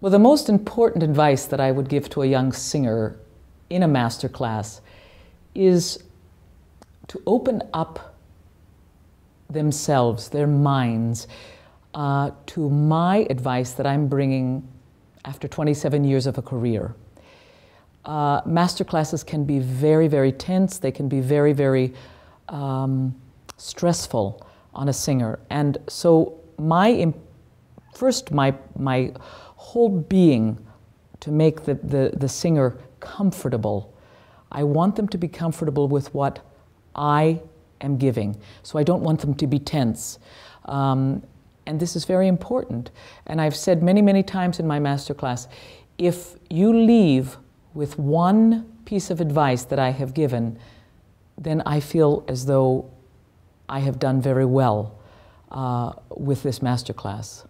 Well, the most important advice that I would give to a young singer in a master class is to open up themselves, their minds, uh, to my advice that I'm bringing after 27 years of a career. Uh, master classes can be very, very tense. They can be very, very um, stressful on a singer. And so my first my, my whole being to make the, the, the singer comfortable. I want them to be comfortable with what I am giving. So I don't want them to be tense. Um, and this is very important. And I've said many, many times in my master class, if you leave with one piece of advice that I have given, then I feel as though I have done very well uh, with this master class.